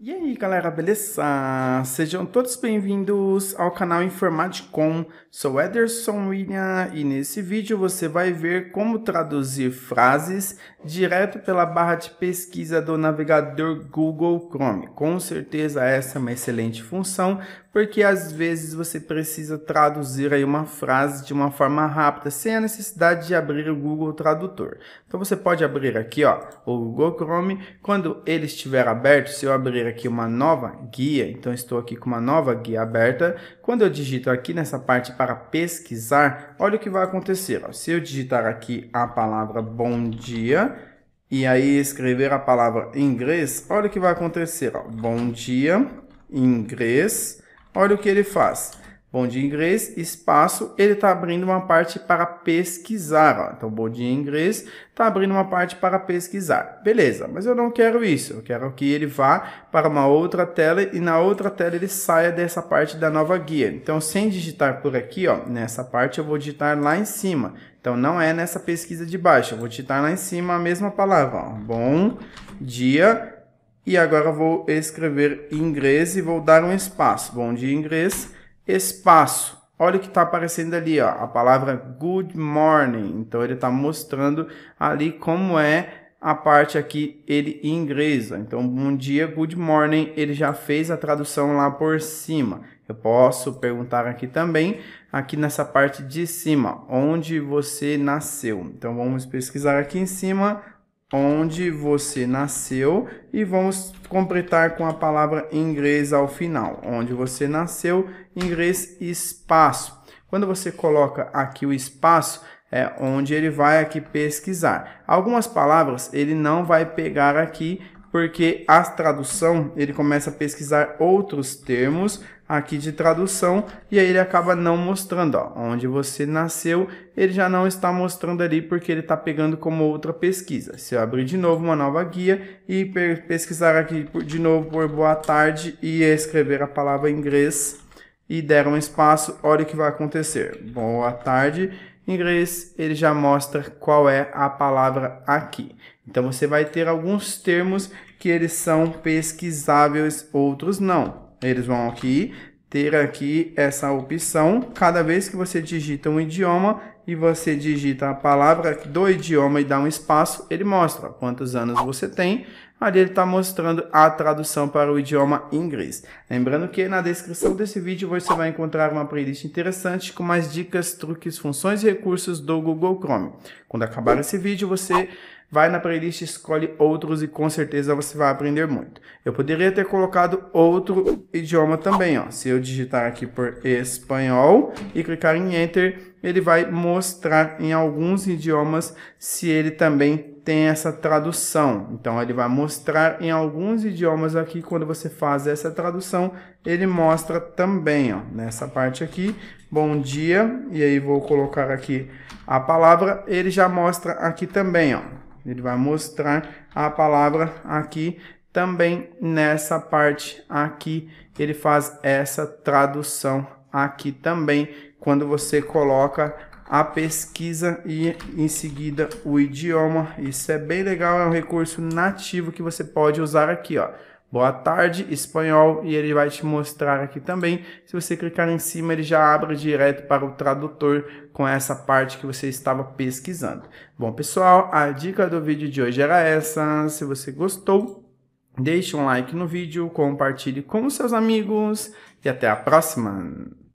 E aí galera, beleza? Sejam todos bem-vindos ao canal Informaticom, sou Ederson William e nesse vídeo você vai ver como traduzir frases direto pela barra de pesquisa do navegador Google Chrome. Com certeza essa é uma excelente função porque às vezes você precisa traduzir aí uma frase de uma forma rápida, sem a necessidade de abrir o Google Tradutor. Então você pode abrir aqui, ó, o Google Chrome. Quando ele estiver aberto, se eu abrir aqui uma nova guia, então estou aqui com uma nova guia aberta. Quando eu digito aqui nessa parte para pesquisar, olha o que vai acontecer. Ó. Se eu digitar aqui a palavra bom dia, e aí escrever a palavra em inglês, olha o que vai acontecer. Ó. Bom dia, inglês. Olha o que ele faz. Bom dia inglês, espaço, ele está abrindo uma parte para pesquisar. Ó. Então, bom dia inglês está abrindo uma parte para pesquisar. Beleza, mas eu não quero isso. Eu quero que ele vá para uma outra tela e na outra tela ele saia dessa parte da nova guia. Então, sem digitar por aqui, ó, nessa parte eu vou digitar lá em cima. Então, não é nessa pesquisa de baixo. Eu vou digitar lá em cima a mesma palavra. Ó. Bom dia e agora vou escrever inglês e vou dar um espaço. Bom dia, inglês. Espaço. Olha o que está aparecendo ali, ó, a palavra good morning. Então ele está mostrando ali como é a parte aqui ele em inglês. Então, bom dia, good morning, ele já fez a tradução lá por cima. Eu posso perguntar aqui também, aqui nessa parte de cima, onde você nasceu. Então, vamos pesquisar aqui em cima, onde você nasceu e vamos completar com a palavra inglês ao final, onde você nasceu, inglês espaço. Quando você coloca aqui o espaço, é onde ele vai aqui pesquisar. Algumas palavras ele não vai pegar aqui, porque a tradução ele começa a pesquisar outros termos aqui de tradução e aí ele acaba não mostrando, ó, onde você nasceu, ele já não está mostrando ali porque ele está pegando como outra pesquisa. Se eu abrir de novo uma nova guia e pesquisar aqui de novo por boa tarde e escrever a palavra inglês e der um espaço, olha o que vai acontecer. Boa tarde inglês, ele já mostra qual é a palavra aqui. Então você vai ter alguns termos que eles são pesquisáveis, outros não. Eles vão aqui ter aqui essa opção. Cada vez que você digita um idioma e você digita a palavra do idioma e dá um espaço, ele mostra quantos anos você tem, ali ele está mostrando a tradução para o idioma inglês. Lembrando que na descrição desse vídeo você vai encontrar uma playlist interessante com mais dicas, truques, funções e recursos do Google Chrome. Quando acabar esse vídeo, você vai na playlist, escolhe outros e com certeza você vai aprender muito. Eu poderia ter colocado outro idioma também, ó. Se eu digitar aqui por espanhol e clicar em enter, ele vai mostrar em alguns idiomas se ele também tem essa tradução. Então ele vai mostrar mostrar em alguns idiomas aqui, quando você faz essa tradução, ele mostra também, ó, nessa parte aqui, bom dia, e aí vou colocar aqui a palavra, ele já mostra aqui também, ó. Ele vai mostrar a palavra aqui também nessa parte aqui, ele faz essa tradução aqui também, quando você coloca a pesquisa e em seguida o idioma. Isso é bem legal, é um recurso nativo que você pode usar aqui, ó. Boa tarde, espanhol, e ele vai te mostrar aqui também. Se você clicar em cima, ele já abre direto para o tradutor com essa parte que você estava pesquisando. Bom, pessoal, a dica do vídeo de hoje era essa. Se você gostou, deixe um like no vídeo, compartilhe com seus amigos e até a próxima!